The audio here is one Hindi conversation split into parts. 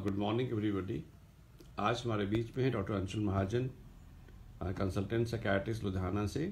गुड मॉर्निंग एवरीबडी आज हमारे बीच में है doctor Anshul Mahajan consultant psychiatrist Ludhiana से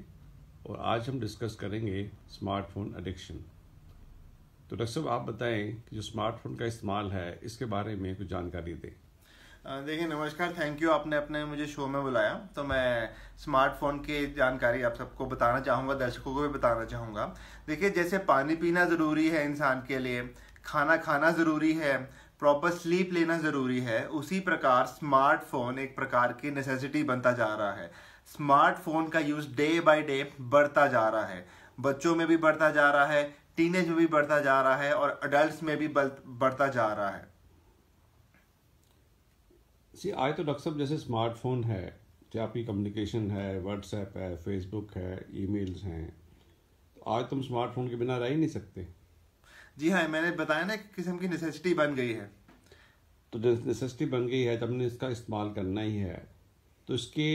और आज हम डिस्कस करेंगे स्मार्टफोन एडिक्शन तो डॉक्टर साहब आप बताएं कि जो स्मार्टफोन का इस्तेमाल है इसके बारे में कुछ जानकारी दें uh, देखिए नमस्कार थैंक यू आपने अपने मुझे शो में बुलाया तो मैं स्मार्टफोन की जानकारी आप सबको बताना चाहूँगा दर्शकों को भी बताना चाहूँगा देखिए जैसे पानी पीना ज़रूरी है इंसान के लिए खाना खाना ज़रूरी है प्रॉपर स्लीप लेना ज़रूरी है उसी प्रकार स्मार्टफोन एक प्रकार की नेसेसिटी बनता जा रहा है स्मार्टफोन का यूज़ डे बाय डे बढ़ता जा रहा है बच्चों में भी बढ़ता जा रहा है टीनेज में भी बढ़ता जा रहा है और अडल्ट में भी बढ़ता जा रहा है सी आए तो डॉक्टर साहब जैसे स्मार्टफोन है चाहे आपकी कम्युनिकेशन है व्हाट्सएप है फेसबुक है ईमेल्स हैं तो आज तुम तो स्मार्टफोन के बिना रह ही नहीं सकते जी हाँ मैंने बताया ना किस्म की नेसेसिटी बन गई है तो नेसेसिटी बन गई है जब ने इसका इस्तेमाल करना ही है तो इसके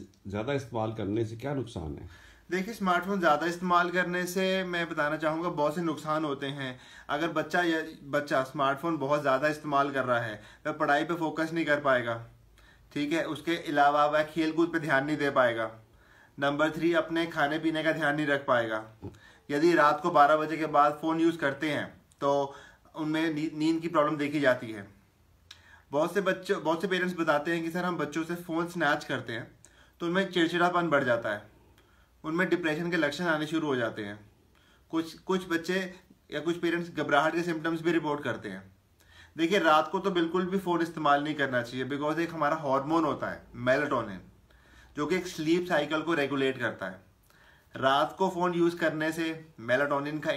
ज़्यादा इस्तेमाल करने से क्या नुकसान है देखिए स्मार्टफोन ज़्यादा इस्तेमाल करने से मैं बताना चाहूँगा बहुत से नुकसान होते हैं अगर बच्चा या बच्चा स्मार्टफोन बहुत ज़्यादा इस्तेमाल कर रहा है वह तो पढ़ाई पे फोकस नहीं कर पाएगा ठीक है उसके अलावा वह खेल कूद पर ध्यान नहीं दे पाएगा नंबर थ्री अपने खाने पीने का ध्यान नहीं रख पाएगा यदि रात को 12 बजे के बाद फ़ोन यूज़ करते हैं तो उनमें नींद की प्रॉब्लम देखी जाती है बहुत से बच्चों बहुत से पेरेंट्स बताते हैं कि सर हम बच्चों से फ़ोन स्नैच करते हैं तो उनमें चिड़चिड़ापन बढ़ जाता है उनमें डिप्रेशन के लक्षण आने शुरू हो जाते हैं कुछ कुछ बच्चे या कुछ पेरेंट्स घबराहट के सिम्टम्स भी रिपोर्ट करते हैं देखिए रात को तो बिल्कुल भी फ़ोन इस्तेमाल नहीं करना चाहिए बिकॉज एक हमारा हार्मोन होता है मेलाटोनिन जो कि एक स्लीप साइकिल को रेगुलेट करता है रात को फ़ोन यूज़ करने से मेलाटोनिन का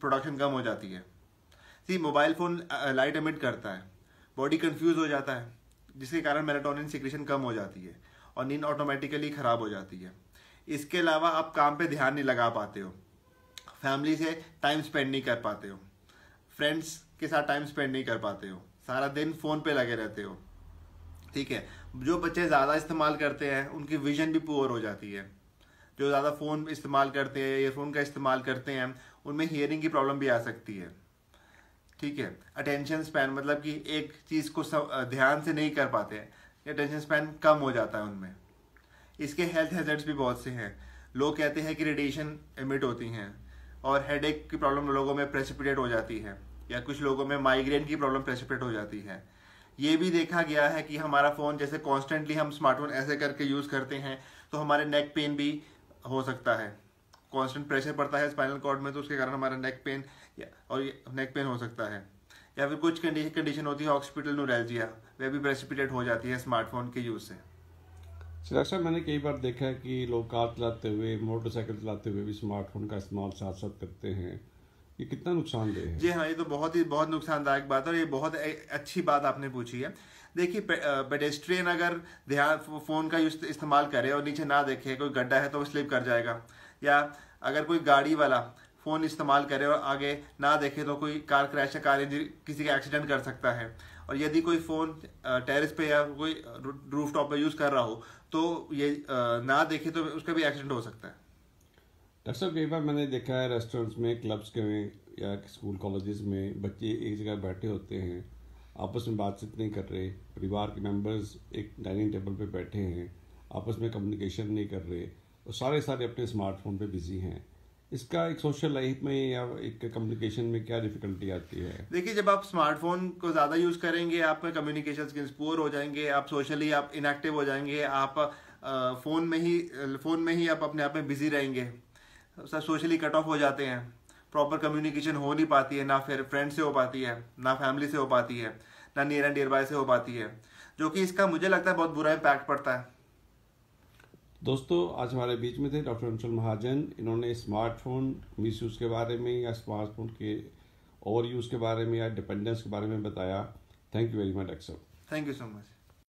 प्रोडक्शन कम हो जाती है सी मोबाइल फ़ोन लाइट एमिट करता है बॉडी कंफ्यूज हो जाता है जिसके कारण मेलाटोनिन सिक्रेशन कम हो जाती है और नींद ऑटोमेटिकली ख़राब हो जाती है इसके अलावा आप काम पे ध्यान नहीं लगा पाते हो फैमिली से टाइम स्पेंड नहीं कर पाते हो फ्रेंड्स के साथ टाइम स्पेंड नहीं कर पाते हो सारा दिन फ़ोन पे लगे रहते हो ठीक है जो बच्चे ज़्यादा इस्तेमाल करते हैं उनकी विजन भी पुअर हो जाती है जो ज़्यादा फ़ोन इस्तेमाल करते हैं ईयरफोन का इस्तेमाल करते हैं उनमें हियरिंग की प्रॉब्लम भी आ सकती है ठीक है अटेंशन स्पैन मतलब कि एक चीज़ को सब ध्यान से नहीं कर पाते अटेंशन स्पैन कम हो जाता है उनमें इसके हेल्थ हेजर्ट्स भी बहुत से हैं लोग कहते हैं कि रेडिएशन एमिट होती हैं और हेड की प्रॉब्लम लोगों में प्रेसिपिटेट हो जाती है या कुछ लोगों में माइग्रेन की प्रॉब्लम प्रेसिपिटेट हो जाती है ये भी देखा गया है कि हमारा फ़ोन जैसे कॉन्स्टेंटली हम स्मार्टफोन ऐसे करके यूज़ करते हैं तो हमारे नेक पेन भी हो सकता है कांस्टेंट प्रेशर पड़ता है स्पाइनल कॉर्ड में तो उसके कारण हमारा नेक पेन और नेक पेन हो सकता है या फिर कुछ कंडीशन होती है हॉस्पिटल नोरेलजिया वह भी प्रेसिपिटेट हो जाती है स्मार्टफोन के यूज से चिराग साहब मैंने कई बार देखा है कि लोग कार चलाते हुए मोटरसाइकिल चलाते हुए भी स्मार्टफोन का इस्तेमाल साथ साथ करते हैं ये कितना नुकसान दे जी हाँ ये तो बहुत ही बहुत नुकसानदायक बात है और ये बहुत अच्छी बात आपने पूछी है देखिए पेडेस्ट्रियन अगर ध्यान फ़ोन का यूज इस्तेमाल करे और नीचे ना देखे कोई गड्ढा है तो वो स्लिप कर जाएगा या अगर कोई गाड़ी वाला फ़ोन इस्तेमाल करे और आगे ना देखे तो कोई कार क्रैश या कार इंजरी किसी का एक्सीडेंट कर सकता है और यदि कोई फ़ोन टेरिस पे या कोई रूफ टॉप पर यूज़ कर रहा हो तो ये ना देखे तो उसका भी एक्सीडेंट हो सकता है डॉक्टर साहब कई बार मैंने देखा है रेस्टोरेंट्स में क्लब्स के में या स्कूल कॉलेजेस में बच्चे एक जगह बैठे होते हैं आपस में बातचीत नहीं कर रहे परिवार के मेंबर्स एक डाइनिंग टेबल पे बैठे हैं आपस में कम्युनिकेशन नहीं कर रहे और सारे सारे अपने स्मार्टफोन पे बिजी हैं इसका एक सोशल लाइफ में या एक कम्युनिकेशन में क्या डिफिकल्टी आती है देखिए जब आप स्मार्टफोन को ज़्यादा यूज़ करेंगे आप कम्युनिकेशन स्किल्स पोर हो जाएंगे आप सोशली आप इनएक्टिव हो जाएंगे आप फ़ोन में ही फ़ोन में ही आप अपने आप में बिजी रहेंगे सोशली कट ऑफ हो जाते हैं प्रॉपर कम्युनिकेशन हो नहीं पाती है ना फिर फ्रेंड से हो पाती है ना फैमिली से हो पाती है ना नियर एंड नियर बाय से हो पाती है जो कि इसका मुझे लगता है बहुत बुरा इम्पैक्ट पड़ता है दोस्तों आज हमारे बीच में थे डॉक्टर अंशुल महाजन इन्होंने स्मार्टफोन मिस के बारे में या स्मार्टफोन के ओवर यूज़ के बारे में या डिपेंडेंस के बारे में बताया thank you very much doctor thank you so much